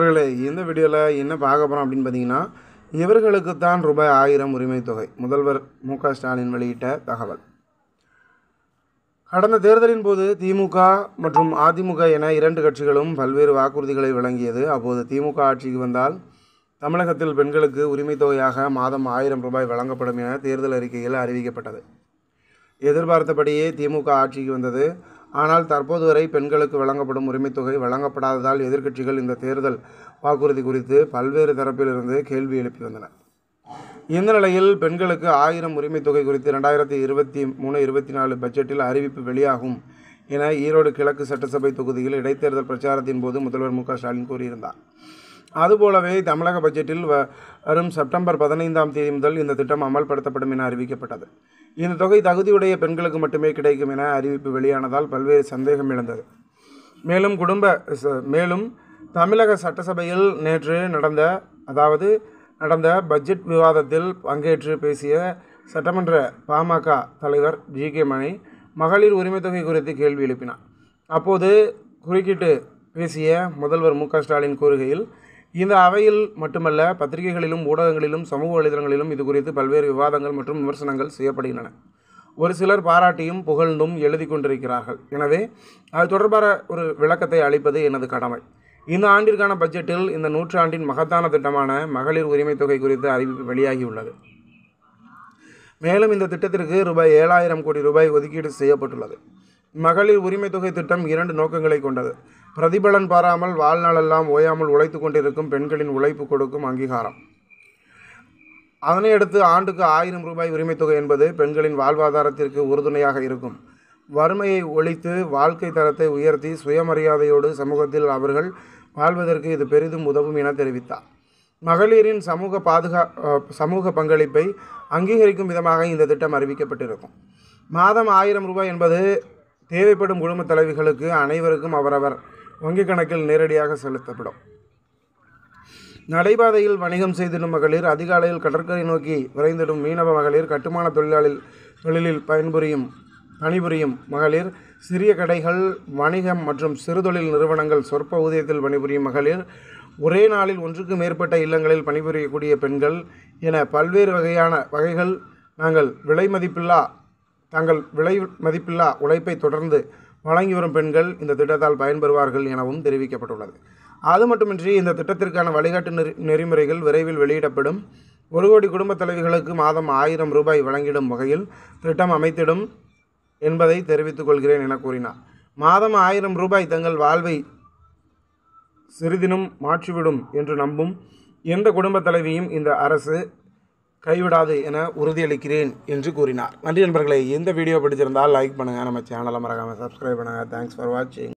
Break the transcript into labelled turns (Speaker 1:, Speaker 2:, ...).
Speaker 1: அவர்களே இந்த வீடியோவில் என்ன பார்க்க போகிறோம் அப்படின்னு பார்த்தீங்கன்னா இவர்களுக்கு தான் ரூபாய் ஆயிரம் உரிமை தொகை முதல்வர் மு க ஸ்டாலின் வெளியிட்ட தகவல் கடந்த தேர்தலின் போது திமுக மற்றும் அதிமுக என இரண்டு கட்சிகளும் பல்வேறு வாக்குறுதிகளை வழங்கியது அப்போது திமுக ஆட்சிக்கு வந்தால் தமிழகத்தில் பெண்களுக்கு உரிமை தொகையாக மாதம் ஆயிரம் ரூபாய் வழங்கப்படும் என தேர்தல் அறிக்கையில் அறிவிக்கப்பட்டது எதிர்பார்த்தபடியே திமுக ஆட்சிக்கு வந்தது ஆனால் தற்போது வரை பெண்களுக்கு வழங்கப்படும் உரிமைத்தொகை வழங்கப்படாததால் எதிர்க்கட்சிகள் இந்த தேர்தல் வாக்குறுதி குறித்து பல்வேறு தரப்பிலிருந்து கேள்வி எழுப்பி வந்தன இந்த நிலையில் பெண்களுக்கு ஆயிரம் உரிமைத்தொகை குறித்து ரெண்டாயிரத்தி இருபத்தி மூணு இருபத்தி நாலு பட்ஜெட்டில் அறிவிப்பு வெளியாகும் என ஈரோடு கிழக்கு சட்டசபை தொகுதியில் இடைத்தேர்தல் பிரச்சாரத்தின் போது முதல்வர் மு ஸ்டாலின் கூறியிருந்தார் அதுபோலவே தமிழக பட்ஜெட்டில் வரும் செப்டம்பர் பதினைந்தாம் தேதி முதல் இந்த திட்டம் அமல்படுத்தப்படும் என அறிவிக்கப்பட்டது இந்த தொகை தகுதியுடைய பெண்களுக்கு மட்டுமே கிடைக்கும் என அறிவிப்பு வெளியானதால் பல்வேறு சந்தேகம் எழுந்தது மேலும் குடும்ப மேலும் தமிழக சட்டசபையில் நேற்று நடந்த அதாவது நடந்த பட்ஜெட் விவாதத்தில் பங்கேற்று பேசிய சட்டமன்ற பாமக தலைவர் ஜி கே மணி மகளிர் உரிமை தொகை குறித்து கேள்வி எழுப்பினார் அப்போது குறுக்கிட்டு பேசிய முதல்வர் மு ஸ்டாலின் கூறுகையில் இந்த அவையில் மட்டுமல்ல பத்திரிகைகளிலும் ஊடகங்களிலும் சமூக வலைதளங்களிலும் இது குறித்து பல்வேறு விவாதங்கள் மற்றும் விமர்சனங்கள் செய்யப்படுகின்றன ஒரு சிலர் பாராட்டியும் புகழ்ந்தும் எழுதி கொண்டிருக்கிறார்கள் எனவே அது தொடர்பான ஒரு விளக்கத்தை அளிப்பது எனது கடமை இந்த ஆண்டிற்கான பட்ஜெட்டில் இந்த நூற்றாண்டின் மகத்தான திட்டமான மகளிர் உரிமை தொகை குறித்து அறிவிப்பு வெளியாகியுள்ளது மேலும் இந்த திட்டத்திற்கு ரூபாய் ஏழாயிரம் கோடி ரூபாய் ஒதுக்கீடு செய்யப்பட்டுள்ளது மகளிர் உரிமை தொகை திட்டம் இரண்டு நோக்கங்களை கொண்டது பிரதிபலன் பாராமல் வாழ்நாளெல்லாம் ஓயாமல் உழைத்து கொண்டிருக்கும் பெண்களின் உழைப்பு கொடுக்கும் அங்கீகாரம் அதனையடுத்து ஆண்டுக்கு ஆயிரம் ரூபாய் உரிமைத் தொகை என்பது பெண்களின் வாழ்வாதாரத்திற்கு உறுதுணையாக இருக்கும் வறுமையை ஒழித்து வாழ்க்கை தரத்தை உயர்த்தி சுயமரியாதையோடு சமூகத்தில் அவர்கள் வாழ்வதற்கு இது பெரிதும் உதவும் என தெரிவித்தார் மகளிரின் சமூக பாதுகா சமூக பங்களிப்பை அங்கீகரிக்கும் விதமாக இந்த திட்டம் அறிவிக்கப்பட்டிருக்கும் மாதம் ஆயிரம் ரூபாய் என்பது தேவைப்படும் குடும்ப தலைவிகளுக்கு அனைவருக்கும் அவரவர் வங்கிக் கணக்கில் நேரடியாக செலுத்தப்படும் நடைபாதையில் வணிகம் செய்திடும் மகளிர் அதிகாலையில் கடற்கரை நோக்கி விரைந்திடும் மீனவ மகளிர் கட்டுமான தொழிலாளி தொழிலில் பயன்புரியும் பணிபுரியும் மகளிர் சிறிய கடைகள் வணிகம் மற்றும் சிறுதொழில் நிறுவனங்கள் சொற்ப ஊதியத்தில் பணிபுரியும் மகளிர் ஒரே நாளில் ஒன்றுக்கு மேற்பட்ட இல்லங்களில் பணிபுரியக்கூடிய பெண்கள் என பல்வேறு வகையான வகைகள் நாங்கள் விலை மதிப்பில்லா தங்கள் விலை மதிப்பில்லா உழைப்பை தொடர்ந்து வழங்கி வரும் பெண்கள் இந்த திட்டத்தால் பயன்பெறுவார்கள் எனவும் தெரிவிக்கப்பட்டுள்ளது அது மட்டுமின்றி இந்த திட்டத்திற்கான வழிகாட்டு நெறி நெறிமுறைகள் விரைவில் வெளியிடப்படும் ஒரு கோடி குடும்பத் தலைவிகளுக்கு மாதம் ஆயிரம் ரூபாய் வழங்கிடும் வகையில் திட்டம் அமைத்திடும் என்பதை தெரிவித்துக் கொள்கிறேன் என கூறினார் மாதம் ஆயிரம் ரூபாய் தங்கள் வாழ்வை சிறிதினும் மாற்றிவிடும் என்று நம்பும் எந்த குடும்பத் தலைவியும் இந்த அரசு கைவிடாது என உறுதியளிக்கிறேன் என்று கூறினார் நன்றி நண்பர்களே இந்த வீடியோ பிடிச்சிருந்தால் லைக் பண்ணுங்கள் நம்ம சேனலை மறக்காமல் சப்ஸ்கிரைப் பண்ணுங்கள் தேங்க்ஸ் ஃபார் வாட்சிங்